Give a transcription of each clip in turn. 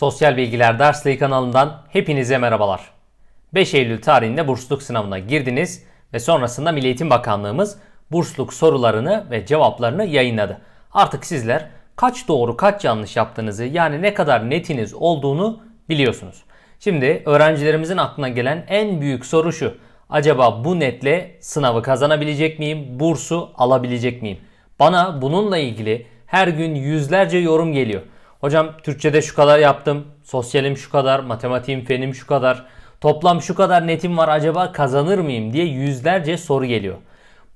Sosyal Bilgiler Dersliği kanalından hepinize merhabalar. 5 Eylül tarihinde bursluk sınavına girdiniz ve sonrasında Milli Eğitim Bakanlığımız bursluk sorularını ve cevaplarını yayınladı. Artık sizler kaç doğru kaç yanlış yaptığınızı yani ne kadar netiniz olduğunu biliyorsunuz. Şimdi öğrencilerimizin aklına gelen en büyük soru şu. Acaba bu netle sınavı kazanabilecek miyim? Bursu alabilecek miyim? Bana bununla ilgili her gün yüzlerce yorum geliyor. Hocam Türkçe'de şu kadar yaptım, sosyalim şu kadar, matematiğim, fenim şu kadar, toplam şu kadar netim var acaba kazanır mıyım diye yüzlerce soru geliyor.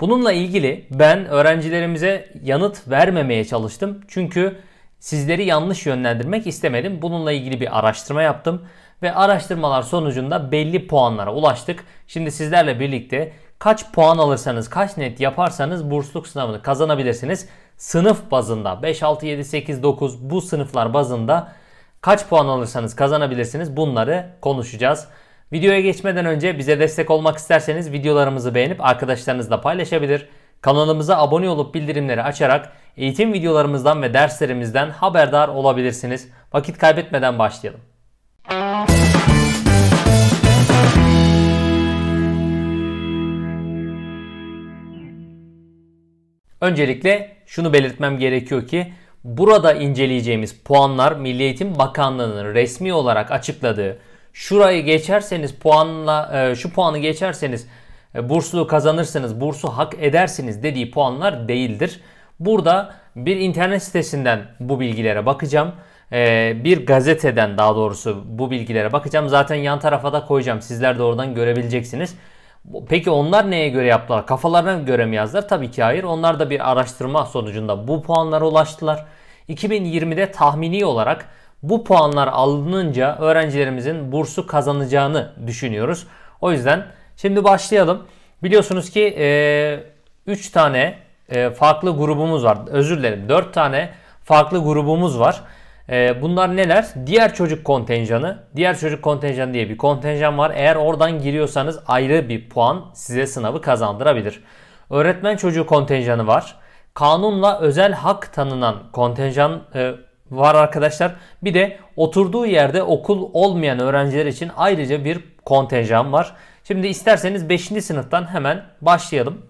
Bununla ilgili ben öğrencilerimize yanıt vermemeye çalıştım. Çünkü sizleri yanlış yönlendirmek istemedim. Bununla ilgili bir araştırma yaptım ve araştırmalar sonucunda belli puanlara ulaştık. Şimdi sizlerle birlikte kaç puan alırsanız, kaç net yaparsanız bursluk sınavını kazanabilirsiniz sınıf bazında 5, 6, 7, 8, 9 bu sınıflar bazında kaç puan alırsanız kazanabilirsiniz bunları konuşacağız. Videoya geçmeden önce bize destek olmak isterseniz videolarımızı beğenip arkadaşlarınızla paylaşabilir. Kanalımıza abone olup bildirimleri açarak eğitim videolarımızdan ve derslerimizden haberdar olabilirsiniz. Vakit kaybetmeden başlayalım. Öncelikle şunu belirtmem gerekiyor ki burada inceleyeceğimiz puanlar Milli Eğitim Bakanlığı'nın resmi olarak açıkladığı şurayı geçerseniz puanla e, şu puanı geçerseniz e, burslu kazanırsınız, bursu hak edersiniz dediği puanlar değildir. Burada bir internet sitesinden bu bilgilere bakacağım. E, bir gazeteden daha doğrusu bu bilgilere bakacağım. Zaten yan tarafa da koyacağım. Sizler de oradan görebileceksiniz. Peki onlar neye göre yaptılar? Kafalarına göre mi yazdılar? Tabii ki hayır. Onlar da bir araştırma sonucunda bu puanlara ulaştılar. 2020'de tahmini olarak bu puanlar alınınca öğrencilerimizin bursu kazanacağını düşünüyoruz. O yüzden şimdi başlayalım. Biliyorsunuz ki 3 e, üç tane e, farklı grubumuz var. Özür dilerim 4 tane farklı grubumuz var. Ee, bunlar neler? Diğer çocuk kontenjanı. Diğer çocuk kontenjanı diye bir kontenjan var. Eğer oradan giriyorsanız ayrı bir puan size sınavı kazandırabilir. Öğretmen çocuğu kontenjanı var. Kanunla özel hak tanınan kontenjan e, var arkadaşlar. Bir de oturduğu yerde okul olmayan öğrenciler için ayrıca bir kontenjan var. Şimdi isterseniz 5. sınıftan hemen başlayalım.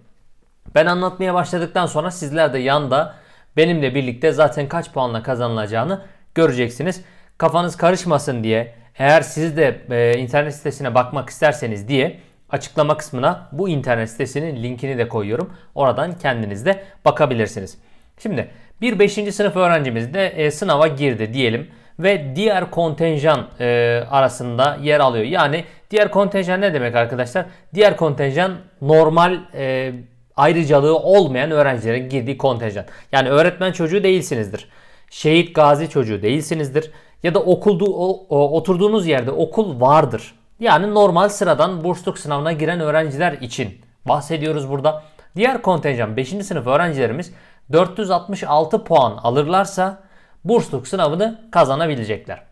Ben anlatmaya başladıktan sonra sizler de yanda benimle birlikte zaten kaç puanla kazanılacağını göreceksiniz. Kafanız karışmasın diye eğer siz de e, internet sitesine bakmak isterseniz diye açıklama kısmına bu internet sitesinin linkini de koyuyorum. Oradan kendiniz de bakabilirsiniz. Şimdi bir 5. sınıf öğrencimiz de e, sınava girdi diyelim ve diğer kontenjan e, arasında yer alıyor. Yani diğer kontenjan ne demek arkadaşlar? Diğer kontenjan normal e, ayrıcalığı olmayan öğrencilerin girdiği kontenjan. Yani öğretmen çocuğu değilsinizdir şehit gazi çocuğu değilsinizdir ya da okuldu, oturduğunuz yerde okul vardır. Yani normal sıradan bursluk sınavına giren öğrenciler için bahsediyoruz burada. Diğer kontenjan 5. sınıf öğrencilerimiz 466 puan alırlarsa bursluk sınavını kazanabilecekler.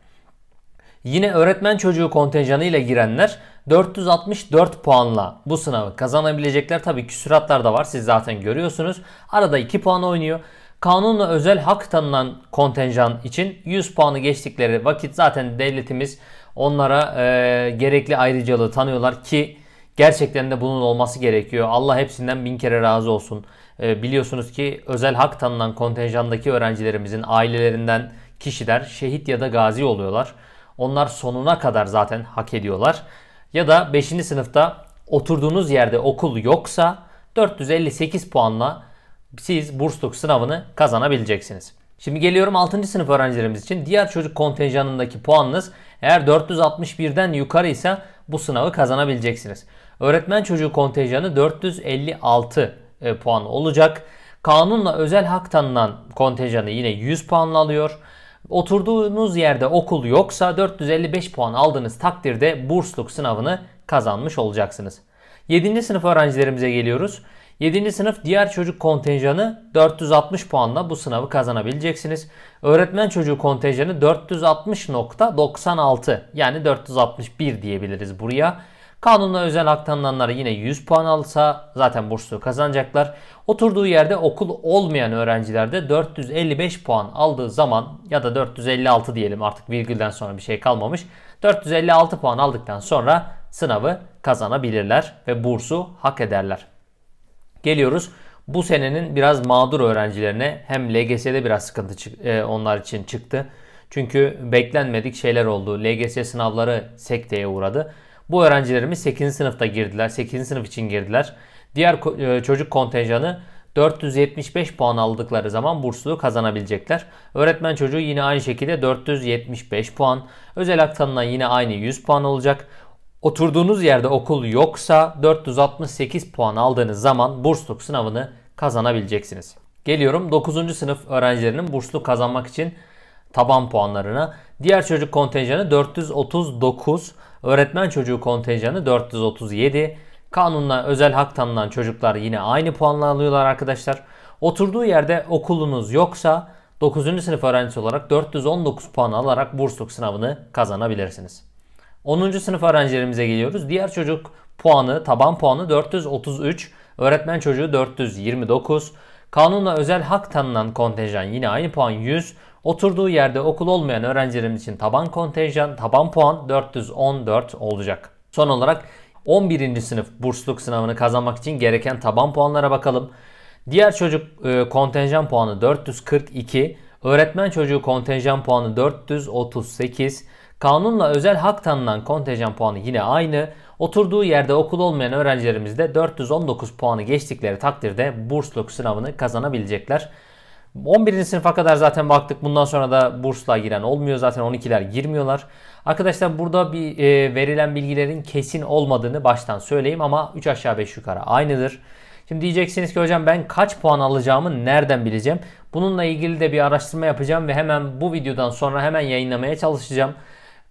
Yine öğretmen çocuğu kontenjanı ile girenler 464 puanla bu sınavı kazanabilecekler. Tabii küsuratlar da var siz zaten görüyorsunuz. Arada 2 puan oynuyor. Kanunla özel hak tanınan kontenjan için 100 puanı geçtikleri vakit zaten devletimiz onlara e, gerekli ayrıcalığı tanıyorlar ki gerçekten de bunun olması gerekiyor. Allah hepsinden bin kere razı olsun. E, biliyorsunuz ki özel hak tanınan kontenjandaki öğrencilerimizin ailelerinden kişiler şehit ya da gazi oluyorlar. Onlar sonuna kadar zaten hak ediyorlar. Ya da 5. sınıfta oturduğunuz yerde okul yoksa 458 puanla siz bursluk sınavını kazanabileceksiniz. Şimdi geliyorum 6. sınıf öğrencilerimiz için. Diğer çocuk kontenjanındaki puanınız eğer 461'den yukarı ise bu sınavı kazanabileceksiniz. Öğretmen çocuğu kontenjanı 456 e, puan olacak. Kanunla özel hak tanınan kontenjanı yine 100 puanla alıyor. Oturduğunuz yerde okul yoksa 455 puan aldığınız takdirde bursluk sınavını kazanmış olacaksınız. 7. sınıf öğrencilerimize geliyoruz. 7. sınıf diğer çocuk kontenjanı 460 puanla bu sınavı kazanabileceksiniz. Öğretmen çocuğu kontenjanı 460.96 yani 461 diyebiliriz buraya. Kanunla özel hak yine 100 puan alsa zaten burslu kazanacaklar. Oturduğu yerde okul olmayan öğrencilerde 455 puan aldığı zaman ya da 456 diyelim artık virgülden sonra bir şey kalmamış. 456 puan aldıktan sonra sınavı kazanabilirler ve bursu hak ederler. Geliyoruz bu senenin biraz mağdur öğrencilerine hem LGS'de biraz sıkıntı çık, e, onlar için çıktı. Çünkü beklenmedik şeyler oldu. LGS sınavları sekteye uğradı. Bu öğrencilerimiz 8. sınıfta girdiler. 8. sınıf için girdiler. Diğer e, çocuk kontenjanı 475 puan aldıkları zaman burslu kazanabilecekler. Öğretmen çocuğu yine aynı şekilde 475 puan. Özel hak yine aynı 100 puan olacak. Oturduğunuz yerde okul yoksa 468 puan aldığınız zaman bursluk sınavını kazanabileceksiniz. Geliyorum 9. sınıf öğrencilerinin burslu kazanmak için taban puanlarına. Diğer çocuk kontenjanı 439, öğretmen çocuğu kontenjanı 437. Kanunla özel hak tanınan çocuklar yine aynı puanla alıyorlar arkadaşlar. Oturduğu yerde okulunuz yoksa 9. sınıf öğrencisi olarak 419 puan alarak bursluk sınavını kazanabilirsiniz. 10. sınıf öğrencilerimize geliyoruz. Diğer çocuk puanı, taban puanı 433, öğretmen çocuğu 429. Kanunla özel hak tanınan kontenjan yine aynı puan 100. Oturduğu yerde okul olmayan öğrencilerimiz için taban kontenjan, taban puan 414 olacak. Son olarak 11. sınıf bursluk sınavını kazanmak için gereken taban puanlara bakalım. Diğer çocuk e, kontenjan puanı 442, öğretmen çocuğu kontenjan puanı 438, Kanunla özel hak tanınan kontenjan puanı yine aynı. Oturduğu yerde okul olmayan öğrencilerimiz de 419 puanı geçtikleri takdirde bursluk sınavını kazanabilecekler. 11. sınıfa kadar zaten baktık. Bundan sonra da bursla giren olmuyor. Zaten 12'ler girmiyorlar. Arkadaşlar burada bir e, verilen bilgilerin kesin olmadığını baştan söyleyeyim ama 3 aşağı 5 yukarı aynıdır. Şimdi diyeceksiniz ki hocam ben kaç puan alacağımı nereden bileceğim? Bununla ilgili de bir araştırma yapacağım ve hemen bu videodan sonra hemen yayınlamaya çalışacağım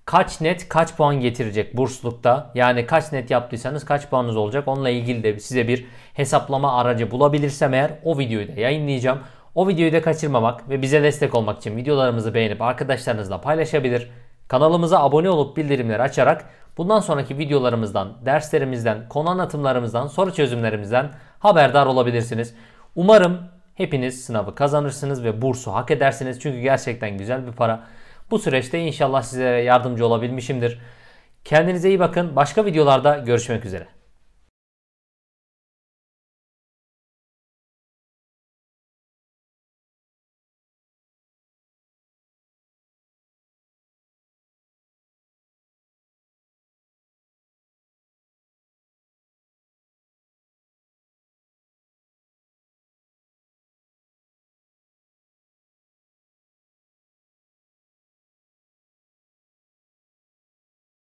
kaç net kaç puan getirecek burslukta? Yani kaç net yaptıysanız kaç puanınız olacak? Onunla ilgili de size bir hesaplama aracı bulabilirsem eğer o videoyu da yayınlayacağım. O videoyu da kaçırmamak ve bize destek olmak için videolarımızı beğenip arkadaşlarınızla paylaşabilir. Kanalımıza abone olup bildirimleri açarak bundan sonraki videolarımızdan, derslerimizden, konu anlatımlarımızdan, soru çözümlerimizden haberdar olabilirsiniz. Umarım hepiniz sınavı kazanırsınız ve bursu hak edersiniz. Çünkü gerçekten güzel bir para. Bu süreçte inşallah sizlere yardımcı olabilmişimdir. Kendinize iyi bakın. Başka videolarda görüşmek üzere.